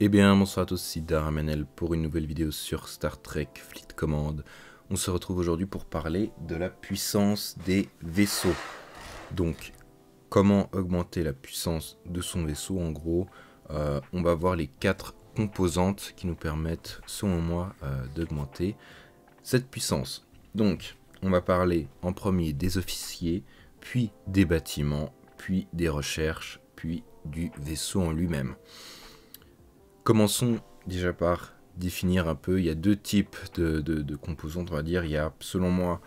Eh bien, bonsoir à tous, c'est Daramanel pour une nouvelle vidéo sur Star Trek Fleet Command. On se retrouve aujourd'hui pour parler de la puissance des vaisseaux. Donc, comment augmenter la puissance de son vaisseau En gros, euh, on va voir les quatre composantes qui nous permettent, selon moi, euh, d'augmenter cette puissance. Donc, on va parler en premier des officiers, puis des bâtiments, puis des recherches, puis du vaisseau en lui-même. Commençons déjà par définir un peu. Il y a deux types de, composantes, on va dire. Il y a, selon moi,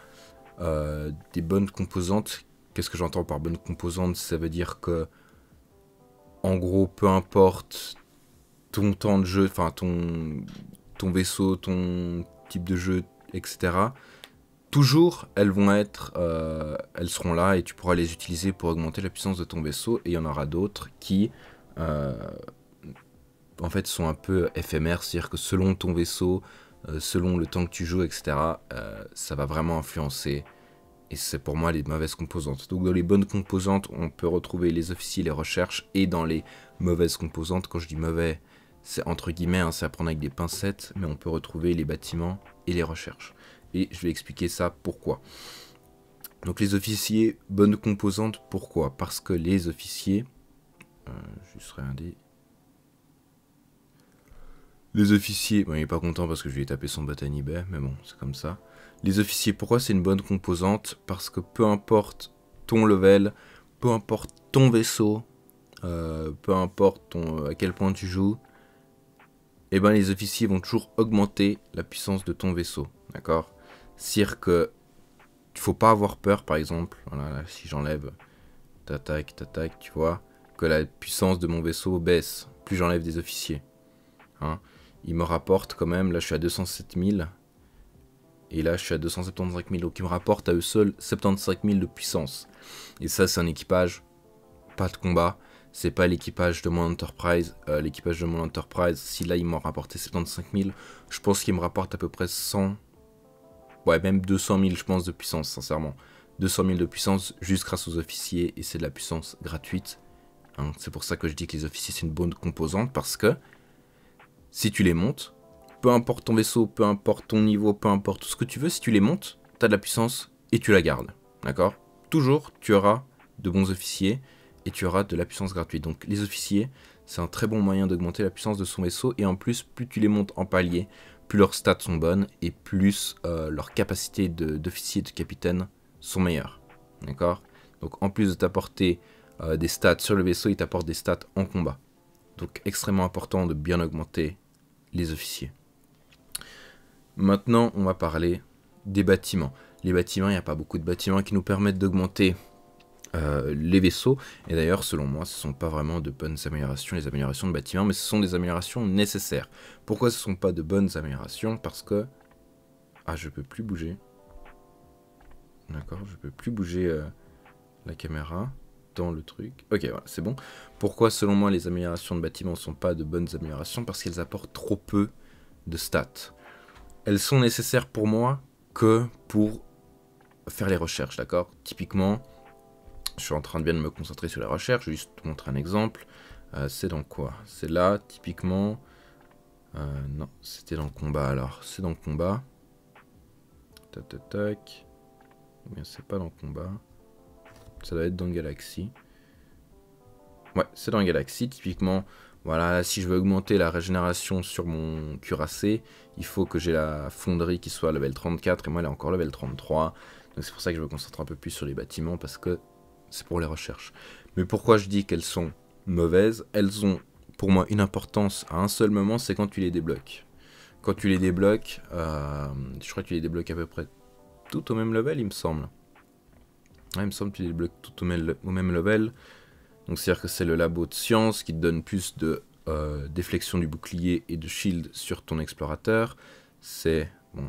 euh, des bonnes composantes. Qu'est-ce que j'entends par bonnes composantes Ça veut dire que, en gros, peu importe ton temps de jeu, enfin ton, ton vaisseau, ton type de jeu, etc. Toujours, elles vont être, euh, elles seront là et tu pourras les utiliser pour augmenter la puissance de ton vaisseau. Et il y en aura d'autres qui euh, en fait sont un peu éphémères, c'est-à-dire que selon ton vaisseau, euh, selon le temps que tu joues, etc., euh, ça va vraiment influencer. Et c'est pour moi les mauvaises composantes. Donc dans les bonnes composantes, on peut retrouver les officiers, les recherches, et dans les mauvaises composantes, quand je dis mauvais, c'est entre guillemets, hein, c'est à prendre avec des pincettes, mais on peut retrouver les bâtiments et les recherches. Et je vais expliquer ça pourquoi. Donc les officiers, bonnes composantes, pourquoi Parce que les officiers, euh, je serai un des les officiers, bon, il est pas content parce que je lui ai tapé son bay, mais bon, c'est comme ça. Les officiers, pourquoi c'est une bonne composante Parce que peu importe ton level, peu importe ton vaisseau, euh, peu importe euh, à quel point tu joues, eh ben les officiers vont toujours augmenter la puissance de ton vaisseau, d'accord C'est-à-dire que faut pas avoir peur, par exemple, si j'enlève, t'attaques, t'attaques, tu vois, que la puissance de mon vaisseau baisse, plus j'enlève des officiers, hein il me rapporte quand même, là je suis à 207 000. Et là je suis à 275 000, donc il me rapporte à eux seuls 75 000 de puissance. Et ça c'est un équipage, pas de combat, c'est pas l'équipage de mon Enterprise. Euh, l'équipage de mon Enterprise, si là il m'ont rapporté 75 000, je pense qu'il me rapporte à peu près 100... Ouais même 200 000 je pense de puissance sincèrement. 200 000 de puissance juste grâce aux officiers et c'est de la puissance gratuite. Hein, c'est pour ça que je dis que les officiers c'est une bonne composante parce que si tu les montes, peu importe ton vaisseau, peu importe ton niveau, peu importe tout ce que tu veux, si tu les montes, tu as de la puissance et tu la gardes. D'accord Toujours, tu auras de bons officiers et tu auras de la puissance gratuite. Donc les officiers, c'est un très bon moyen d'augmenter la puissance de son vaisseau et en plus, plus tu les montes en palier, plus leurs stats sont bonnes et plus euh, leurs capacités d'officier et de capitaine sont meilleures. D'accord Donc en plus de t'apporter euh, des stats sur le vaisseau, il t'apporte des stats en combat. Donc extrêmement important de bien augmenter les officiers. Maintenant, on va parler des bâtiments. Les bâtiments, il n'y a pas beaucoup de bâtiments qui nous permettent d'augmenter euh, les vaisseaux. Et d'ailleurs, selon moi, ce ne sont pas vraiment de bonnes améliorations, les améliorations de bâtiments, mais ce sont des améliorations nécessaires. Pourquoi ce ne sont pas de bonnes améliorations Parce que... Ah, je peux plus bouger. D'accord, je peux plus bouger euh, la caméra le truc. Ok, voilà, c'est bon. Pourquoi, selon moi, les améliorations de bâtiments ne sont pas de bonnes améliorations Parce qu'elles apportent trop peu de stats. Elles sont nécessaires pour moi que pour faire les recherches, d'accord Typiquement, je suis en train de bien me concentrer sur la recherche je vais juste te montrer un exemple. Euh, c'est dans quoi C'est là, typiquement... Euh, non, c'était dans le combat alors. C'est dans le combat. Tac, tac, tac. bien c'est pas dans le combat. Ça doit être dans Galaxy. Ouais, c'est dans Galaxy, typiquement. Voilà, si je veux augmenter la régénération sur mon cuirassé, il faut que j'ai la fonderie qui soit level 34, et moi elle est encore level 33. Donc c'est pour ça que je me concentre un peu plus sur les bâtiments, parce que c'est pour les recherches. Mais pourquoi je dis qu'elles sont mauvaises Elles ont pour moi une importance à un seul moment, c'est quand tu les débloques. Quand tu les débloques, euh, je crois que tu les débloques à peu près tout au même level, il me semble. Même il me semble qu'il les bloqué tout au même, au même level. Donc c'est-à-dire que c'est le labo de science qui te donne plus de euh, déflexion du bouclier et de shield sur ton explorateur. C'est... Bon,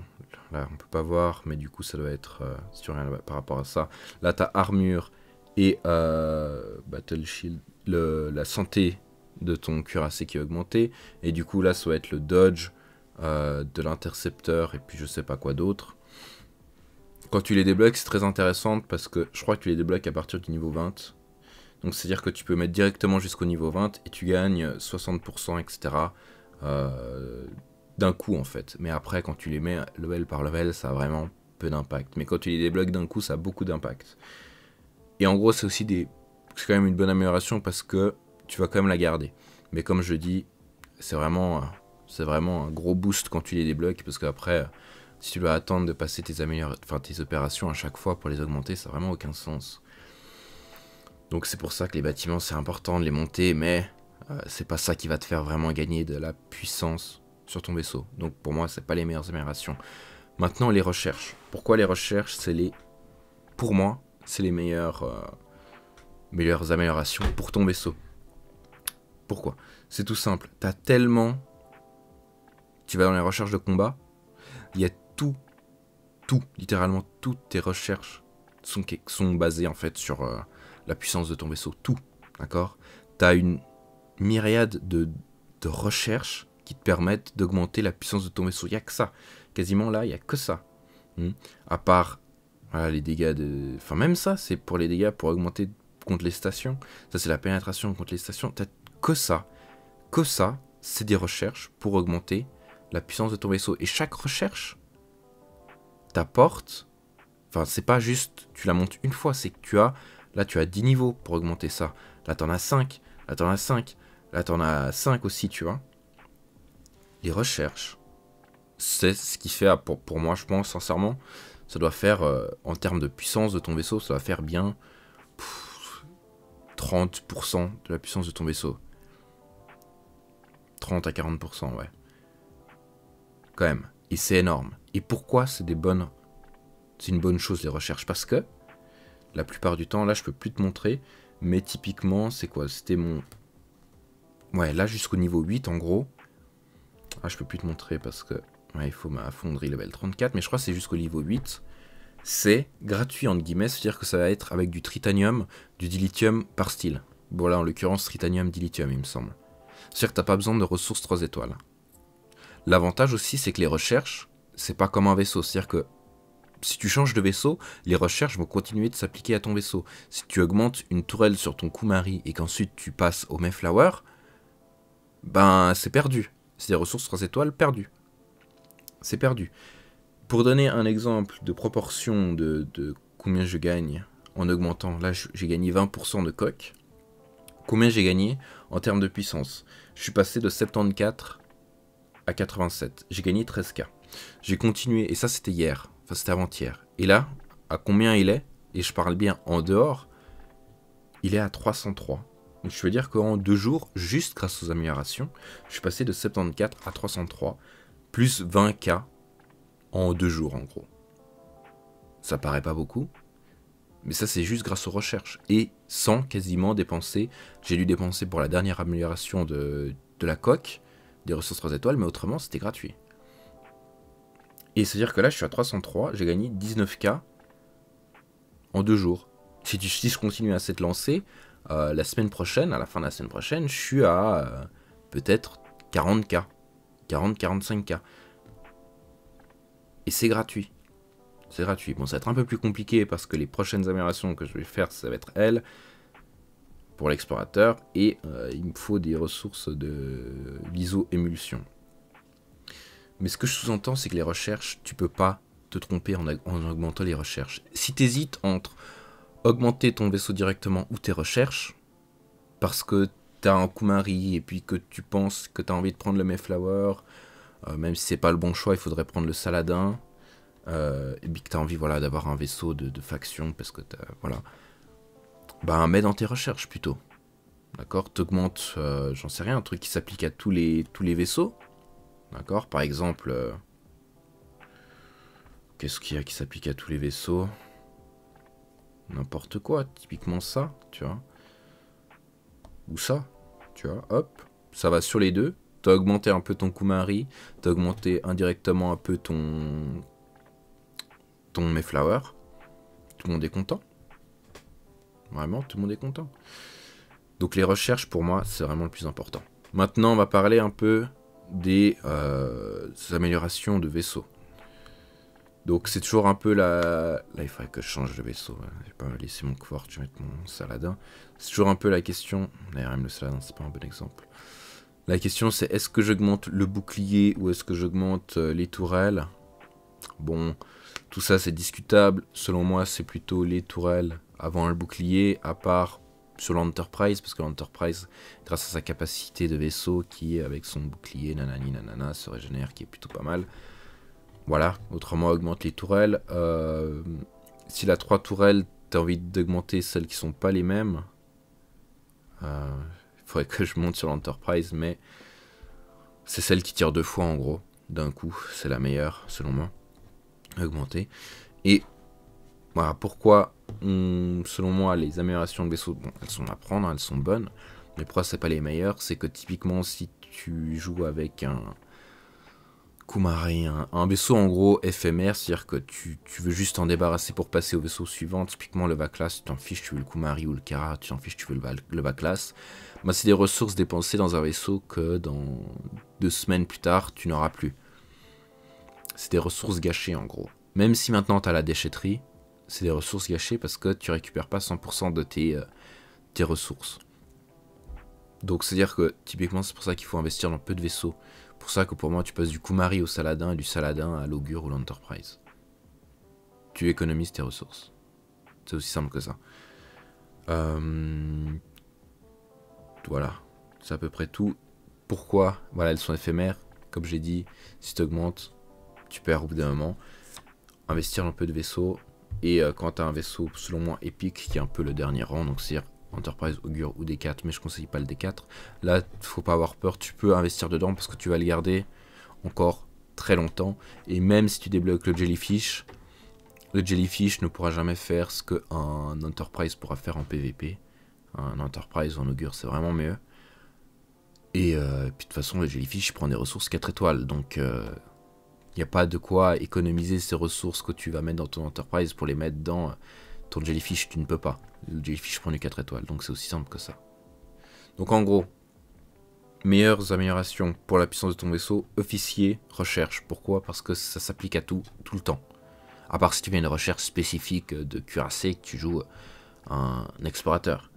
là on peut pas voir, mais du coup ça doit être euh, sur rien par rapport à ça. Là t'as armure et euh, battle shield, la santé de ton cuirassé qui est augmentée. Et du coup là ça doit être le dodge de l'intercepteur et puis je sais pas quoi d'autre. Quand tu les débloques, c'est très intéressant parce que je crois que tu les débloques à partir du niveau 20. Donc c'est-à-dire que tu peux mettre directement jusqu'au niveau 20 et tu gagnes 60%, etc. Euh, d'un coup en fait. Mais après, quand tu les mets level par level, ça a vraiment peu d'impact. Mais quand tu les débloques d'un coup, ça a beaucoup d'impact. Et en gros, c'est aussi des... C'est quand même une bonne amélioration parce que tu vas quand même la garder. Mais comme je dis, c'est vraiment, c'est vraiment un gros boost quand tu les débloques parce qu'après, si tu dois attendre de passer tes, enfin, tes opérations à chaque fois pour les augmenter, ça n'a vraiment aucun sens. Donc c'est pour ça que les bâtiments, c'est important de les monter, mais euh, c'est pas ça qui va te faire vraiment gagner de la puissance sur ton vaisseau. Donc pour moi, c'est pas les meilleures améliorations. Maintenant, les recherches. Pourquoi les recherches C'est les... Pour moi, c'est les meilleures, euh, meilleures améliorations pour ton vaisseau. Pourquoi C'est tout simple. T'as tellement... Tu vas dans les recherches de combat, il y a tout, tout, littéralement toutes tes recherches sont, sont basées en fait sur euh, la puissance de ton vaisseau, tout, d'accord T'as une myriade de, recherches qui te permettent d'augmenter la puissance de ton vaisseau. Il a que ça. Quasiment là, il n'y a que ça. Hmm à part les dégâts de... Enfin même ça, c'est pour les dégâts pour augmenter contre les stations. Ça c'est la pénétration contre les stations. T'as que ça. Que ça, c'est des recherches pour augmenter la puissance de ton vaisseau. Et chaque recherche ta porte, enfin, c'est pas juste tu la montes une fois, c'est que tu as, là, tu as 10 niveaux pour augmenter ça. Là, t'en as 5, là, t'en as 5, là, t'en as 5 aussi, tu vois. Les recherches, c'est ce qui fait, pour, moi, je pense, sincèrement, ça doit faire, euh, en termes de puissance de ton vaisseau, ça doit faire bien 30% de la puissance de ton vaisseau. 30 à 40%, ouais. Quand même. Et c'est énorme. Et pourquoi c'est des bonnes... C'est une bonne chose les recherches Parce que la plupart du temps, là je peux plus te montrer, mais typiquement c'est quoi C'était mon... Ouais, là jusqu'au niveau 8 en gros. Ah, je peux plus te montrer parce que... Ouais, il faut ma fonderie level 34, mais je crois que c'est jusqu'au niveau 8 c'est gratuit entre guillemets, c'est-à-dire que ça va être avec du tritanium, du dilithium par style. Bon là en l'occurrence tritanium, dilithium il me semble. C'est-à-dire que t'as pas besoin de ressources 3 étoiles. L'avantage aussi, c'est que les recherches, c'est pas comme un vaisseau. C'est-à-dire que si tu changes de vaisseau, les recherches vont continuer de s'appliquer à ton vaisseau. Si tu augmentes une tourelle sur ton Kumari et qu'ensuite tu passes au Mayflower, ben c'est perdu. C'est des ressources 3 étoiles perdues. C'est perdu. Pour donner un exemple de proportion de, de combien je gagne en augmentant, là j'ai gagné 20% de coque. Combien j'ai gagné en termes de puissance Je suis passé de 74 à 87. J'ai gagné 13K. J'ai continué, et ça c'était hier, enfin c'était avant-hier. Et là, à combien il est Et je parle bien en dehors, il est à 303. Donc je veux dire qu'en deux jours, juste grâce aux améliorations, je suis passé de 74 à 303, plus 20K en deux jours en gros. Ça paraît pas beaucoup, mais ça c'est juste grâce aux recherches, et sans quasiment dépenser, j'ai dû dépenser pour la dernière amélioration de, de la coque, des ressources 3 étoiles, mais autrement, c'était gratuit. Et c'est-à-dire que là, je suis à 303, j'ai gagné 19K en deux jours. Si, je continue à cette lancée, euh, la semaine prochaine, à la fin de la semaine prochaine, je suis à euh, peut-être 40K, 40-45K. Et c'est gratuit. C'est gratuit. Bon, ça va être un peu plus compliqué parce que les prochaines améliorations que je vais faire, ça va être elles l'explorateur et euh, il me faut des ressources de l'iso-émulsion. Mais ce que je sous-entends, c'est que les recherches, tu peux pas te tromper en, augmentant les recherches. Si tu hésites entre augmenter ton vaisseau directement ou tes recherches, parce que tu as un Kumari et puis que tu penses que tu as envie de prendre le Mayflower, euh, même si c'est pas le bon choix, il faudrait prendre le Saladin, euh, et puis que tu as envie voilà, d'avoir un vaisseau de, faction, parce que tu voilà ben, bah, mets dans tes recherches plutôt. D'accord T'augmentes, euh, j'en sais rien, un truc qui s'applique à tous les, tous les vaisseaux. D'accord Par exemple, euh, qu'est-ce qu'il y a qui s'applique à tous les vaisseaux N'importe quoi, typiquement ça, tu vois. Ou ça, tu vois, hop, ça va sur les deux. T'as augmenté un peu ton Kumari, t'as augmenté indirectement un peu ton, ton Mayflower. Tout le monde est content. Vraiment, tout le monde est content. Donc les recherches, pour moi, c'est vraiment le plus important. Maintenant, on va parler un peu des euh, améliorations de vaisseaux. Donc c'est toujours un peu la... Là, il faudrait que je change le vaisseau. Hein. Je vais pas me laisser mon quart, je vais mettre mon saladin. C'est toujours un peu la question... D'ailleurs, même le saladin, c'est pas un bon exemple. La question, c'est est-ce que j'augmente le bouclier ou est-ce que j'augmente euh, les tourelles Bon, tout ça c'est discutable. Selon moi, c'est plutôt les tourelles avant le bouclier, à part sur l'Enterprise, parce que l'Enterprise, grâce à sa capacité de vaisseau qui, avec son bouclier, nanani nanana, se régénère, qui est plutôt pas mal. Voilà, autrement augmente les tourelles. Euh, si la 3 tourelles, t'as envie d'augmenter celles qui sont pas les mêmes, euh, il faudrait que je monte sur l'Enterprise, mais c'est celle qui tire deux fois en gros, d'un coup, c'est la meilleure selon moi augmenter. Et voilà pourquoi, selon moi, les améliorations de vaisseau, bon, elles sont à prendre, elles sont bonnes. Mais pourquoi c'est pas les meilleures C'est que typiquement, si tu joues avec un Kumari, un, vaisseau en gros éphémère, c'est-à-dire que tu, veux juste t'en débarrasser pour passer au vaisseau suivant, typiquement le Vaclas, tu t'en fiches, tu veux le Kumari ou le Kara, tu t'en fiches, tu veux le, le Bah, c'est des ressources dépensées dans un vaisseau que dans deux semaines plus tard, tu n'auras plus c'est des ressources gâchées en gros. Même si maintenant tu as la déchetterie, c'est des ressources gâchées parce que tu récupères pas 100% de euh, tes, ressources. Donc c'est-à-dire que typiquement c'est pour ça qu'il faut investir dans peu de vaisseaux. Pour ça que pour moi tu passes du Kumari au Saladin et du Saladin à l'Augure ou l'Enterprise. Tu économises tes ressources. C'est aussi simple que ça. Euh, voilà, c'est à peu près tout. Pourquoi Voilà, elles sont éphémères. Comme j'ai dit, si tu augmentes, tu perds au bout d'un moment. Investir un peu de vaisseau. Et euh, quand tu as un vaisseau, selon moi, épique, qui est un peu le dernier rang, donc cest Enterprise, Augure ou D4, mais je conseille pas le D4. Là, faut pas avoir peur, tu peux investir dedans parce que tu vas le garder encore très longtemps. Et même si tu débloques le Jellyfish, le Jellyfish ne pourra jamais faire ce qu'un Enterprise pourra faire en PvP. Un Enterprise en Augure, c'est vraiment mieux. Et, euh, puis de toute façon, le Jellyfish prend des ressources 4 étoiles, donc... Euh, il n'y a pas de quoi économiser ces ressources que tu vas mettre dans ton enterprise pour les mettre dans euh, ton jellyfish, tu ne peux pas. Le jellyfish prend les 4 étoiles, donc c'est aussi simple que ça. Donc en gros, meilleures améliorations pour la puissance de ton vaisseau, officier, recherche. Pourquoi Parce que ça s'applique à tout, tout le temps. À part si tu fais une recherche spécifique de cuirassé, que tu joues euh, un explorateur.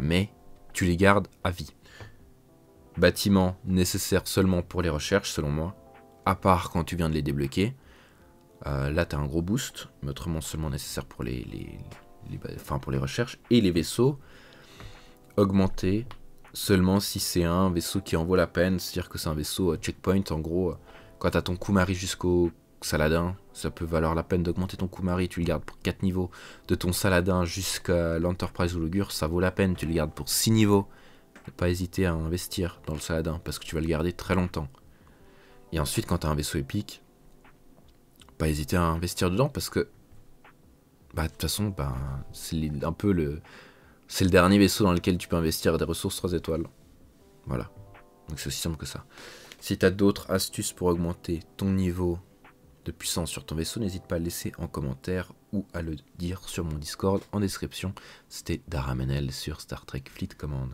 mais tu les gardes à vie. Bâtiment nécessaire seulement pour les recherches, selon moi à part quand tu viens de les débloquer. Euh, là, tu as un gros boost, mais autrement seulement nécessaire pour les, pour les recherches. Et les vaisseaux, augmenter seulement si c'est un vaisseau qui en vaut la peine. C'est-à-dire que c'est un vaisseau euh, checkpoint. En gros, euh, quand tu as ton Kumari jusqu'au Saladin, ça peut valoir la peine d'augmenter ton Kumari. Tu le gardes pour 4 niveaux. De ton Saladin jusqu'à l'Enterprise ou l'Augure, ça vaut la peine. Tu le gardes pour 6 niveaux. Ne pas hésiter à investir dans le Saladin parce que tu vas le garder très longtemps. Et ensuite, quand t'as un vaisseau épique, pas hésiter à investir dedans parce que, bah, de toute façon, bah, c'est un peu le. C'est le dernier vaisseau dans lequel tu peux investir des ressources 3 étoiles. Voilà. Donc c'est aussi simple que ça. Si t'as d'autres astuces pour augmenter ton niveau de puissance sur ton vaisseau, n'hésite pas à laisser en commentaire ou à le dire sur mon Discord en description. C'était Daramenel sur Star Trek Fleet Command.